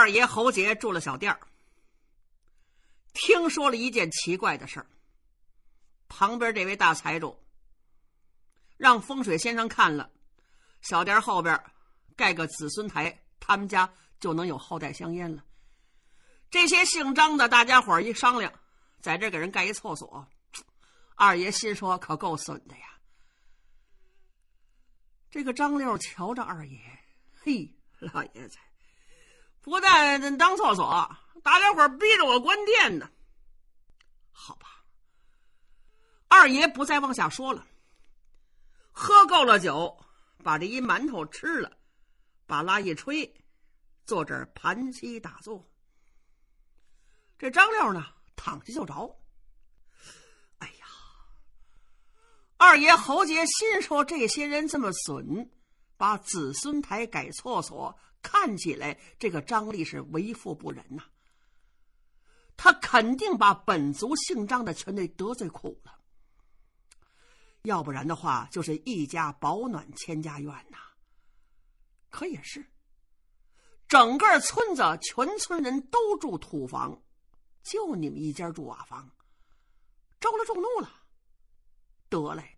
二爷侯杰住了小店儿，听说了一件奇怪的事儿。旁边这位大财主让风水先生看了，小店后边盖个子孙台，他们家就能有后代香烟了。这些姓张的大家伙一商量，在这给人盖一厕所。二爷心说，可够损的呀！这个张六瞧着二爷，嘿，老爷子。不但当厕所，大家伙逼着我关店呢。好吧，二爷不再往下说了。喝够了酒，把这一馒头吃了，把蜡一吹，坐这儿盘膝打坐。这张六呢，躺下就着。哎呀，二爷侯杰心说：这些人这么损，把子孙台改厕所。看起来这个张力是为富不仁呐，他肯定把本族姓张的全得得罪苦了，要不然的话就是一家保暖千家院呐。可也是，整个村子全村人都住土房，就你们一家住瓦房，招了众怒了。得嘞，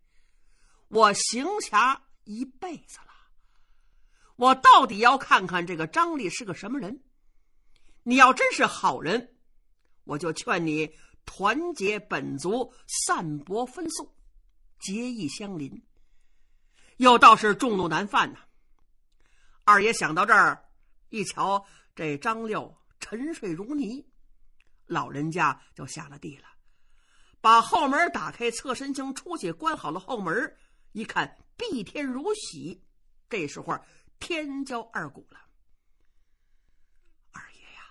我行侠一辈子了。我到底要看看这个张丽是个什么人？你要真是好人，我就劝你团结本族，散播分送，结义相邻。又倒是众怒难犯呐。二爷想到这儿，一瞧这张六沉睡如泥，老人家就下了地了，把后门打开，侧身行出去，关好了后门。一看碧天如洗，这时候。天骄二古了，二爷呀，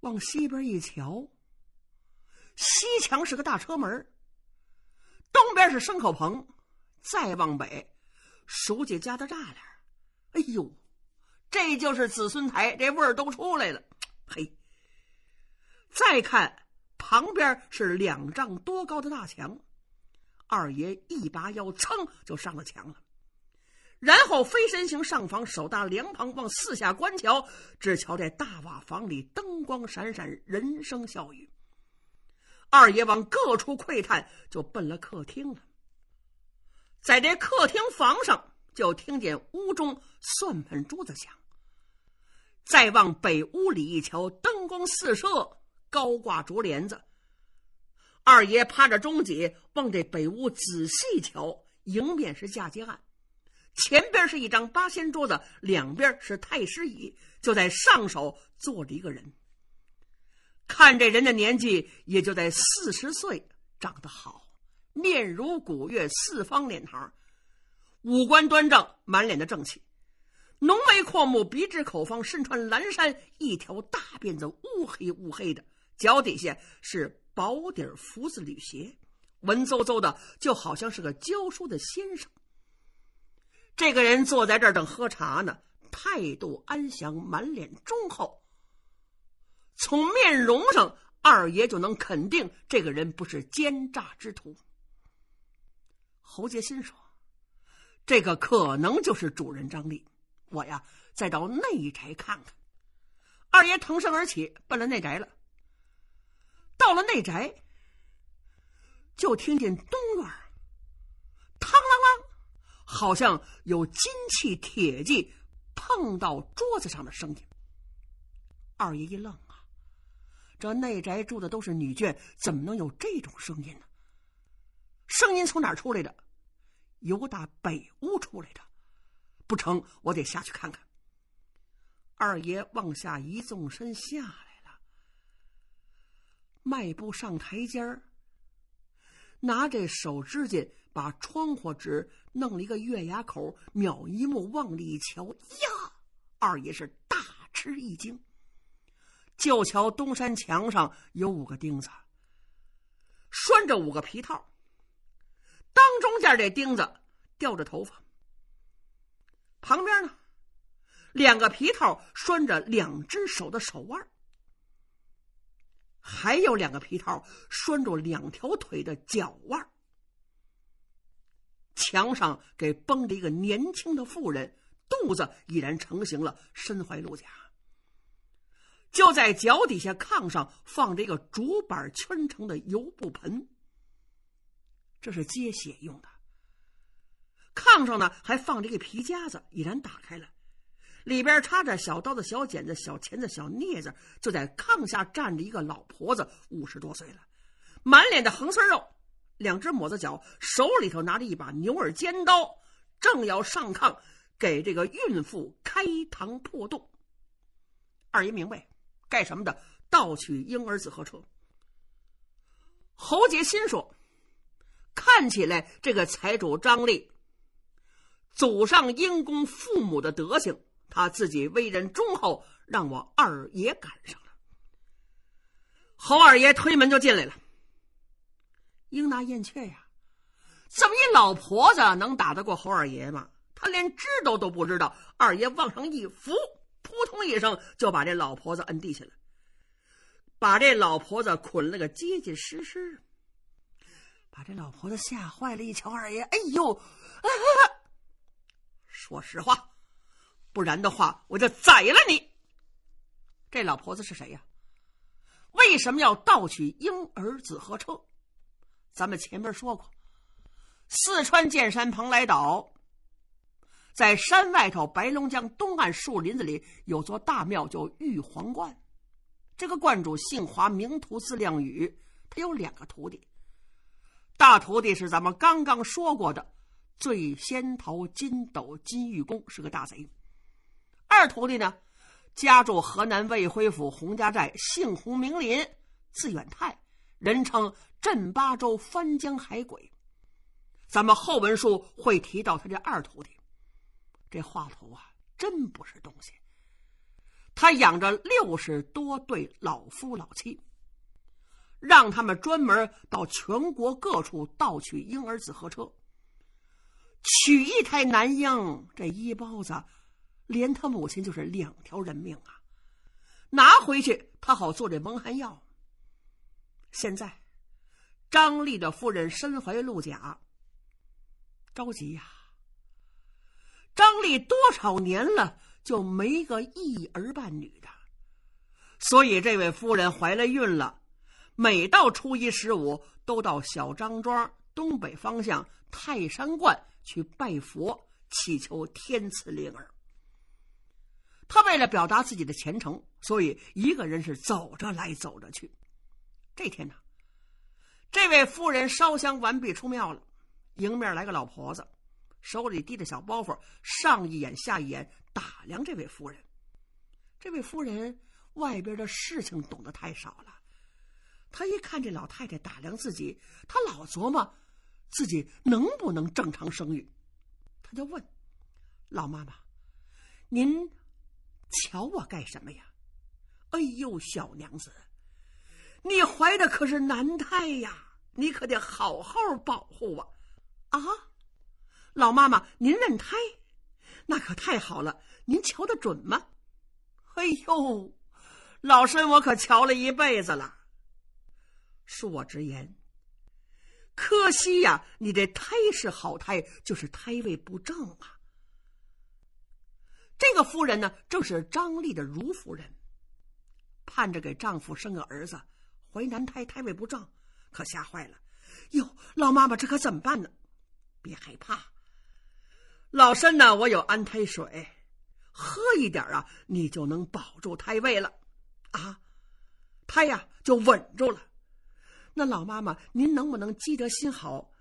往西边一瞧，西墙是个大车门，东边是牲口棚，再往北，数姐家的栅栏，哎呦，这就是子孙台，这味儿都出来了。嘿，再看旁边是两丈多高的大墙，二爷一拔腰，噌就上了墙了。然后飞身行上房，手搭梁旁，往四下观瞧。只瞧这大瓦房里灯光闪闪，人声笑语。二爷往各处窥探，就奔了客厅了。在这客厅房上，就听见屋中算盘珠子响。再往北屋里一瞧，灯光四射，高挂竹帘子。二爷趴着中脊，往这北屋仔细瞧，迎面是嫁接案。前边是一张八仙桌子，两边是太师椅，就在上首坐着一个人。看这人的年纪，也就在四十岁，长得好，面如古月，四方脸庞，五官端正，满脸的正气，浓眉阔目，鼻直口方，身穿蓝衫，一条大辫子，乌黑乌黑的，脚底下是薄底福字履鞋，文绉绉的，就好像是个教书的先生。这个人坐在这儿等喝茶呢，态度安详，满脸忠厚。从面容上，二爷就能肯定这个人不是奸诈之徒。侯杰心说：“这个可能就是主人张力，我呀，再到内宅看看。”二爷腾身而起，奔了内宅了。到了内宅，就听见东院。好像有金器铁器碰到桌子上的声音。二爷一愣啊，这内宅住的都是女眷，怎么能有这种声音呢？声音从哪儿出来的？由打北屋出来的，不成，我得下去看看。二爷往下一纵身下来了，迈步上台阶儿。拿这手指甲把窗户纸弄了一个月牙口，秒一目往里一瞧，呀，二爷是大吃一惊。就瞧东山墙上有五个钉子，拴着五个皮套，当中间这钉子吊着头发，旁边呢两个皮套拴着两只手的手腕。还有两个皮套拴住两条腿的脚腕儿，墙上给绷着一个年轻的妇人，肚子已然成型了，身怀六甲。就在脚底下炕上放着一个竹板圈成的油布盆，这是接血用的。炕上呢还放着一个皮夹子，已然打开了。里边插着小刀子、小剪子、小钳子、小镊子，就在炕下站着一个老婆子，五十多岁了，满脸的横丝肉，两只抹子脚，手里头拿着一把牛耳尖刀，正要上炕给这个孕妇开膛破肚。二爷明白，干什么的？盗取婴儿子和车。侯杰心说，看起来这个财主张立，祖上因公父母的德行。他自己为人忠厚，让我二爷赶上了。侯二爷推门就进来了。应拿燕雀呀，这么一老婆子能打得过侯二爷吗？他连知道都不知道。二爷往上一扶，扑通一声就把这老婆子摁地下了，把这老婆子捆了个结结实实，把这老婆子吓坏了。一瞧二爷，哎呦，说实话。不然的话，我就宰了你。这老婆子是谁呀？为什么要盗取婴儿子和车？咱们前面说过，四川剑山蓬莱岛，在山外头白龙江东岸树林子里有座大庙，叫玉皇观。这个观主姓华，名徒字亮宇，他有两个徒弟，大徒弟是咱们刚刚说过的醉仙头金斗金玉公，是个大贼。二徒弟呢，家住河南卫辉府洪家寨，姓洪名林，字远泰，人称镇八州翻江海鬼。咱们后文书会提到他这二徒弟。这华佗啊，真不是东西。他养着六十多对老夫老妻，让他们专门到全国各处盗取婴儿子和车，取一胎男婴，这一包子。连他母亲就是两条人命啊！拿回去他好做这蒙汗药。现在张立的夫人身怀鹿甲，着急呀！张立多少年了就没个一儿半女的，所以这位夫人怀了孕了，每到初一十五都到小张庄东北方向泰山观去拜佛，祈求天赐灵儿。他为了表达自己的虔诚，所以一个人是走着来，走着去。这天呢，这位夫人烧香完毕出庙了，迎面来个老婆子，手里提着小包袱，上一眼下一眼打量这位夫人。这位夫人外边的事情懂得太少了，她一看这老太太打量自己，她老琢磨自己能不能正常生育，她就问老妈妈：“您？”瞧我干什么呀？哎呦，小娘子，你怀的可是男胎呀？你可得好好保护我。啊，老妈妈，您认胎？那可太好了！您瞧得准吗？哎呦，老身我可瞧了一辈子了。恕我直言，可惜呀，你这胎是好胎，就是胎位不正啊。这个夫人呢，正是张丽的如夫人，盼着给丈夫生个儿子，怀男胎胎位不正，可吓坏了。哟，老妈妈，这可怎么办呢？别害怕，老身呢，我有安胎水，喝一点啊，你就能保住胎位了。啊，胎呀就稳住了。那老妈妈，您能不能积德心好，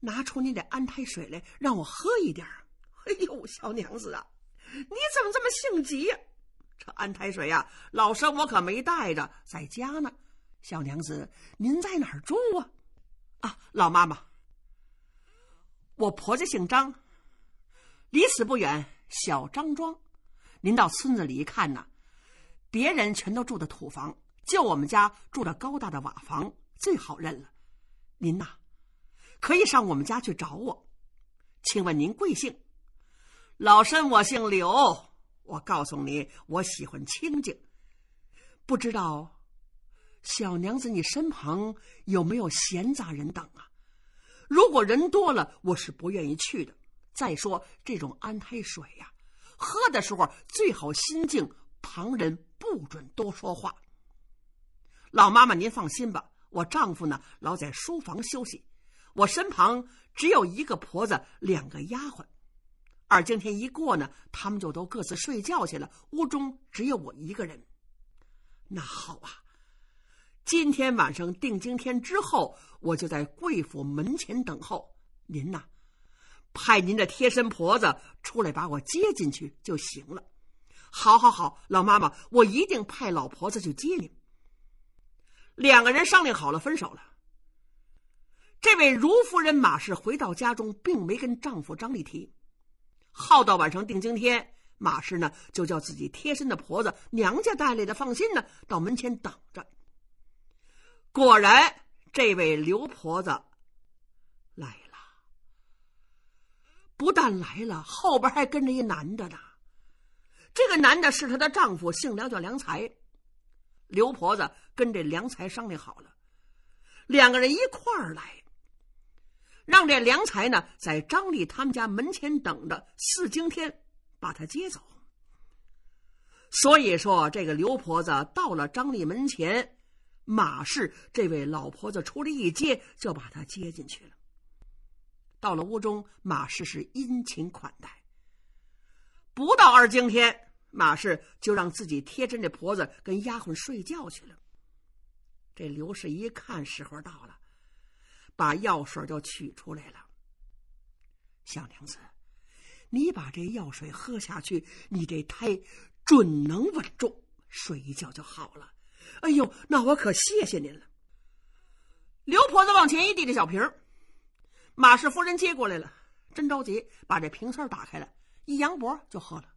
拿出您的安胎水来让我喝一点？哎呦，小娘子啊！你怎么这么性急？这安胎水呀，老身我可没带着，在家呢。小娘子，您在哪儿住啊？啊，老妈妈，我婆家姓张，离此不远，小张庄。您到村子里一看呢，别人全都住的土房，就我们家住着高大的瓦房，最好认了。您呐，可以上我们家去找我。请问您贵姓？老身我姓刘，我告诉你，我喜欢清静。不知道小娘子你身旁有没有闲杂人等啊？如果人多了，我是不愿意去的。再说这种安胎水呀，喝的时候最好心静，旁人不准多说话。老妈妈您放心吧，我丈夫呢，老在书房休息，我身旁只有一个婆子，两个丫鬟。二更天一过呢，他们就都各自睡觉去了。屋中只有我一个人。那好啊，今天晚上定更天之后，我就在贵府门前等候您呢。派您的贴身婆子出来把我接进去就行了。好，好，好，老妈妈，我一定派老婆子去接您。两个人商量好了，分手了。这位如夫人马氏回到家中，并没跟丈夫张立提。耗到晚上定睛天，马氏呢就叫自己贴身的婆子娘家带来的放心呢到门前等着。果然，这位刘婆子来了，不但来了，后边还跟着一男的呢。这个男的是她的丈夫，姓梁，叫梁才。刘婆子跟这梁才商量好了，两个人一块儿来。让这梁才呢，在张丽他们家门前等着，四更天把他接走。所以说，这个刘婆子到了张丽门前，马氏这位老婆子出来一接，就把她接进去了。到了屋中，马氏是殷勤款待。不到二更天，马氏就让自己贴着那婆子跟丫鬟睡觉去了。这刘氏一看，时候到了。把药水就取出来了，小娘子，你把这药水喝下去，你这胎准能稳住，睡一觉就好了。哎呦，那我可谢谢您了。刘婆子往前一递这小瓶马氏夫人接过来了，真着急，把这瓶塞打开了，一扬脖就喝了，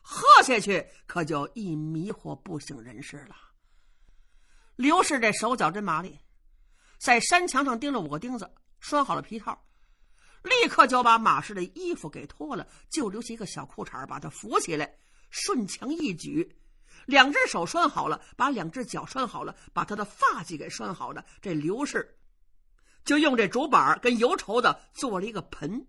喝下去可就一迷糊不省人事了。刘氏这手脚真麻利。在山墙上钉了五个钉子，拴好了皮套，立刻就把马氏的衣服给脱了，就留下一个小裤衩，把他扶起来，顺墙一举，两只手拴好了，把两只脚拴好了，把他的发髻给拴好了。这刘氏就用这竹板跟油绸子做了一个盆，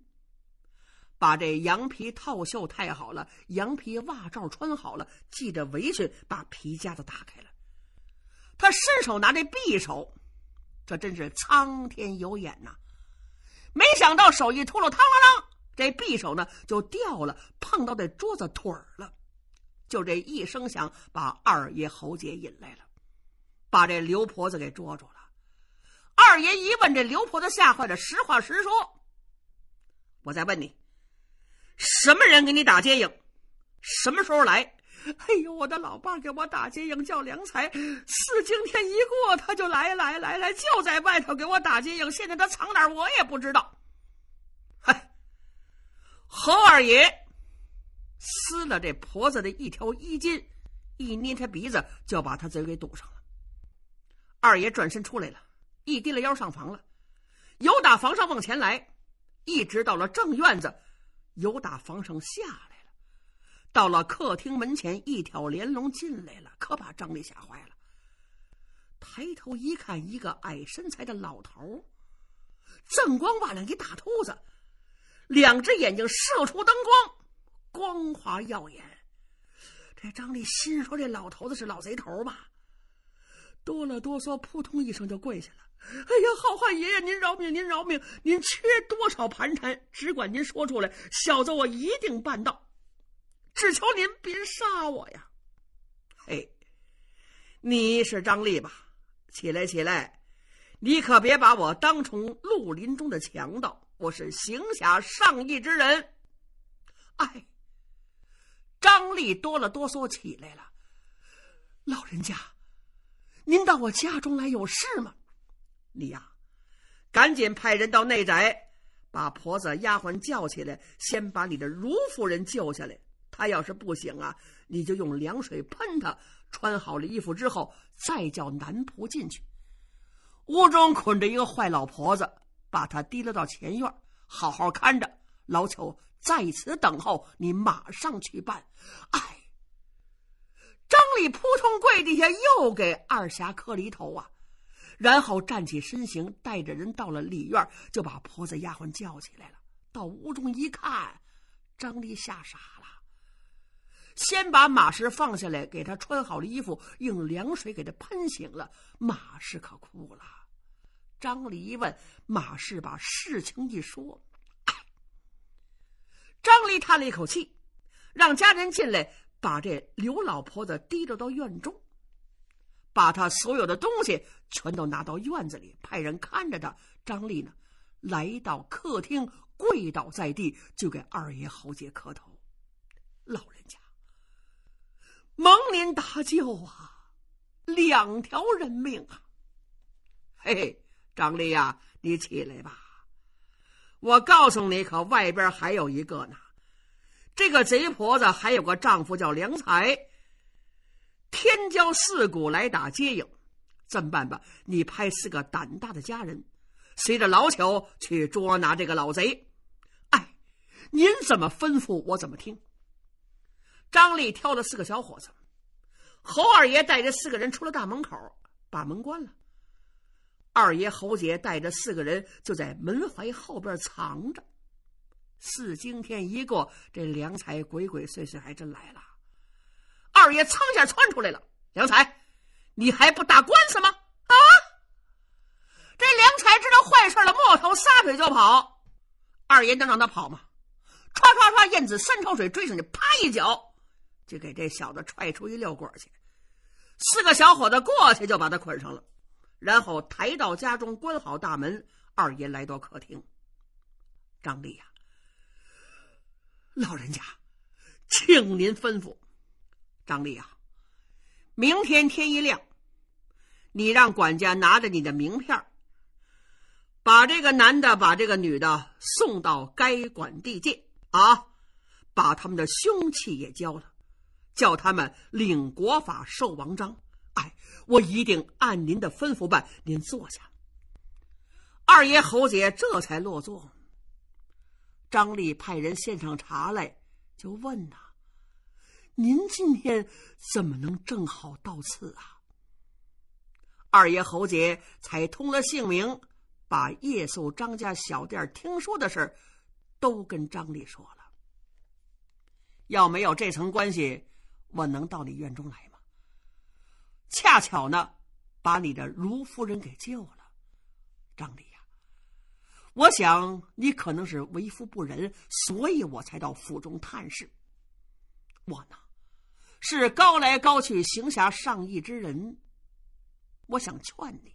把这羊皮套袖太好了，羊皮袜罩穿好了，系着围裙，把皮夹子打开了，他伸手拿这匕首。这真是苍天有眼呐！没想到手一秃噜，嘡啷啷，这匕首呢就掉了，碰到这桌子腿儿了，就这一声响，把二爷侯杰引来了，把这刘婆子给捉住了。二爷一问这刘婆子，吓坏了，实话实说。我再问你，什么人给你打接应？什么时候来？哎呦，我的老伴给我打接应，叫梁才。四更天一过，他就来来来来，就在外头给我打接应。现在他藏哪儿，我也不知道。嗨，侯二爷撕了这婆子的一条衣襟，一捏他鼻子，就把他嘴给堵上了。二爷转身出来了，一低了腰上房了，由打房上往前来，一直到了正院子，由打房上下来。到了客厅门前，一挑连龙进来了，可把张丽吓坏了。抬头一看，一个矮身材的老头，锃光瓦亮一大秃子，两只眼睛射出灯光，光华耀眼。这张丽心说：“这老头子是老贼头吧？”哆了哆嗦，扑通一声就跪下了。“哎呀，好汉爷爷，您饶命，您饶命！您缺多少盘缠，只管您说出来，小子我一定办到。”只求您别杀我呀！嘿，你是张丽吧？起来，起来！你可别把我当成绿林中的强盗，我是行侠仗义之人。哎，张丽哆了哆嗦起来了。老人家，您到我家中来有事吗？你呀，赶紧派人到内宅，把婆子、丫鬟叫起来，先把你的如夫人救下来。他要是不醒啊，你就用凉水喷他。穿好了衣服之后，再叫男仆进去。屋中捆着一个坏老婆子，把她提溜到前院，好好看着。老朽在此等候，你马上去办。哎，张立扑通跪地下，又给二侠磕了一头啊，然后站起身形，带着人到了里院，就把婆子丫鬟叫起来了。到屋中一看，张立吓傻了。先把马氏放下来，给他穿好了衣服，用凉水给他喷醒了。马氏可哭了。张离一问，马氏把事情一说，张离叹了一口气，让家人进来，把这刘老婆子提溜到院中，把他所有的东西全都拿到院子里，派人看着他。张丽呢，来到客厅，跪倒在地，就给二爷豪杰磕头，老人家。蒙您大救啊，两条人命啊！嘿嘿，张丽呀，你起来吧。我告诉你，可外边还有一个呢。这个贼婆子还有个丈夫叫梁才。天骄四谷来打接应，这么办吧？你派四个胆大的家人，随着老乔去捉拿这个老贼。哎，您怎么吩咐，我怎么听。张丽挑了四个小伙子，侯二爷带着四个人出了大门口，把门关了。二爷侯杰带着四个人就在门怀后边藏着。四更天一过，这梁才鬼鬼祟祟还真来了。二爷噌下窜出来了，梁才，你还不打官司吗？啊！这梁才知道坏事了，木头撒腿就跑。二爷能让他跑吗？唰唰唰，燕子三潮水追上去，啪一脚。就给这小子踹出一溜拐去，四个小伙子过去就把他捆上了，然后抬到家中，关好大门。二爷来到客厅，张立呀，老人家，请您吩咐。张立呀，明天天一亮，你让管家拿着你的名片儿，把这个男的，把这个女的送到该管地界啊，把他们的凶器也交了。叫他们领国法受王章。哎，我一定按您的吩咐办。您坐下。二爷侯姐这才落座。张立派人献上茶来，就问呐，您今天怎么能正好到此啊？”二爷侯杰才通了姓名，把夜宿张家小店听说的事都跟张立说了。要没有这层关系。我能到你院中来吗？恰巧呢，把你的如夫人给救了，张丽呀！我想你可能是为夫不仁，所以我才到府中探视。我呢，是高来高去行侠仗义之人，我想劝你，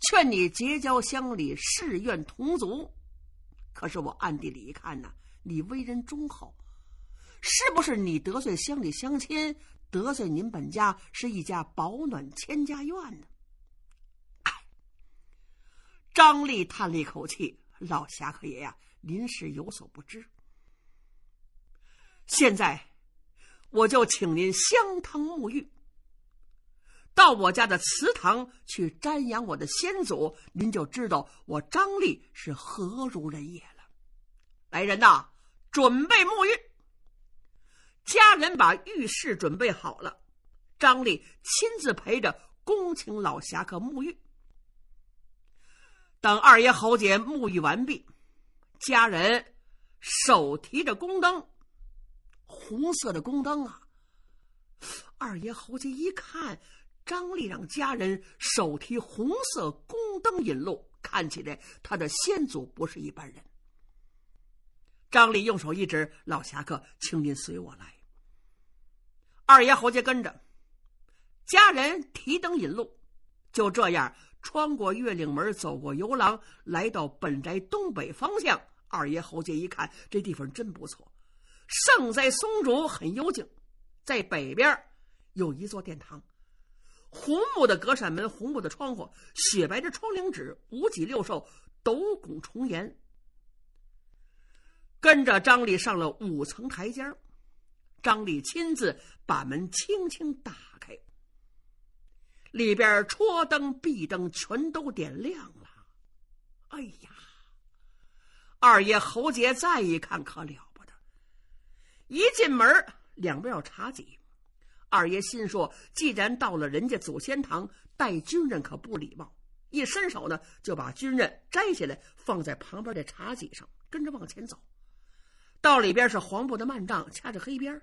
劝你结交乡里士愿同族。可是我暗地里一看呢，你为人忠厚。是不是你得罪乡里乡亲，得罪您本家，是一家保暖千家院呢？哎，张丽叹了一口气：“老侠客爷呀，您是有所不知。现在，我就请您香汤沐浴，到我家的祠堂去瞻仰我的先祖，您就知道我张丽是何如人也了。”来人呐，准备沐浴。家人把浴室准备好了，张丽亲自陪着恭请老侠客沐浴。等二爷侯杰沐浴完毕，家人手提着宫灯，红色的宫灯啊！二爷侯杰一看，张丽让家人手提红色宫灯引路，看起来他的先祖不是一般人。张丽用手一指，老侠客，请您随我来。二爷侯杰跟着家人提灯引路，就这样穿过月岭门，走过游廊，来到本宅东北方向。二爷侯杰一看，这地方真不错，胜在松竹，很幽静。在北边有一座殿堂，红木的隔扇门，红木的窗户，雪白的窗棂纸，五脊六兽，斗拱重檐。跟着张礼上了五层台阶。张立亲自把门轻轻打开，里边戳灯、壁灯全都点亮了。哎呀，二爷侯杰再一看，可了不得！一进门两边有茶几，二爷心说：既然到了人家祖先堂，戴军人可不礼貌。一伸手呢，就把军人摘下来放在旁边的茶几上，跟着往前走。到里边是黄布的幔帐，掐着黑边儿。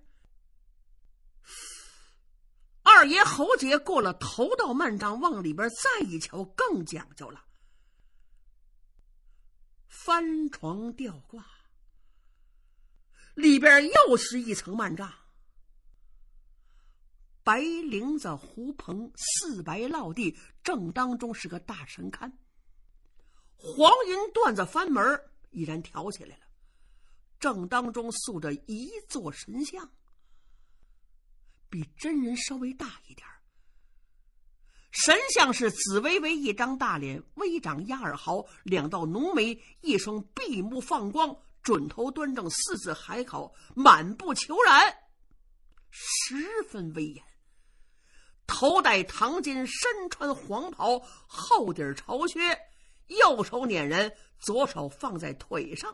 二爷喉结过了头，道幔帐往里边再一瞧，更讲究了。翻床吊挂，里边又是一层幔帐。白绫子胡蓬，四白落地，正当中是个大神龛，黄银缎子翻门已然挑起来了，正当中塑着一座神像。比真人稍微大一点儿。神像是紫微微一张大脸，微长压耳，毫两道浓眉，一双闭目放光，准头端正，四字海口，满布求然，十分威严。头戴唐巾，身穿黄袍，厚底儿朝靴，右手撵人，左手放在腿上。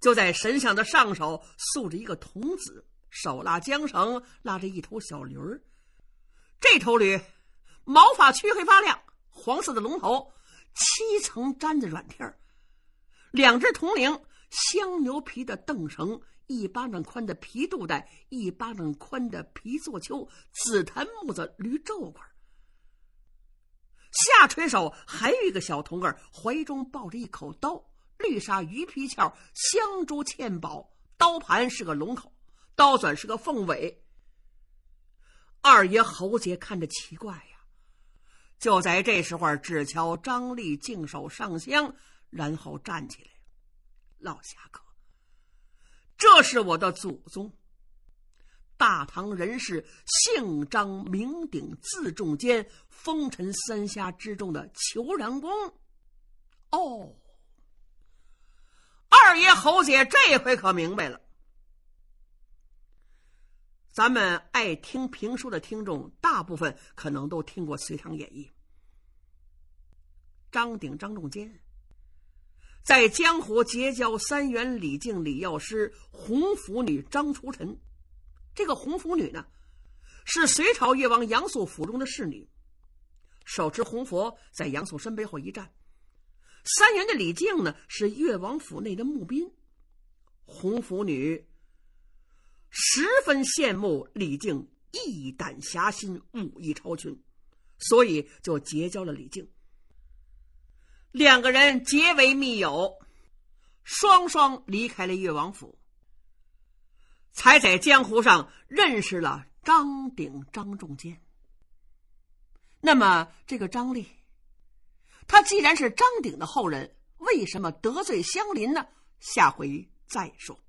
就在神像的上手塑着一个童子。手拉缰绳，拉着一头小驴儿。这头驴毛发黢黑发亮，黄色的龙头，七层毡子软垫儿，两只铜铃，香牛皮的凳绳，一巴掌宽的皮肚带，一巴掌宽的皮坐丘，紫檀木子驴皱块。下垂手还有一个小童儿，怀中抱着一口刀，绿纱鱼皮鞘，香珠嵌宝，刀盘是个龙口。刀转是个凤尾。二爷侯杰看着奇怪呀，就在这时候，只瞧张力净手上香，然后站起来老侠客，这是我的祖宗，大唐人士，姓张，名鼎，字仲坚，风尘三侠之中的裘良公。哦，二爷侯杰这回可明白了。咱们爱听评书的听众，大部分可能都听过《隋唐演义》。张鼎、张仲坚在江湖结交三元、李靖、李药师、红拂女张楚臣。这个红拂女呢，是隋朝越王杨素府中的侍女，手持红佛在杨素身背后一站。三元的李靖呢，是越王府内的募兵。红拂女。十分羡慕李靖义胆侠心，武艺超群，所以就结交了李靖。两个人结为密友，双双离开了越王府，才在江湖上认识了张鼎、张仲坚。那么，这个张立，他既然是张鼎的后人，为什么得罪香邻呢？下回再说。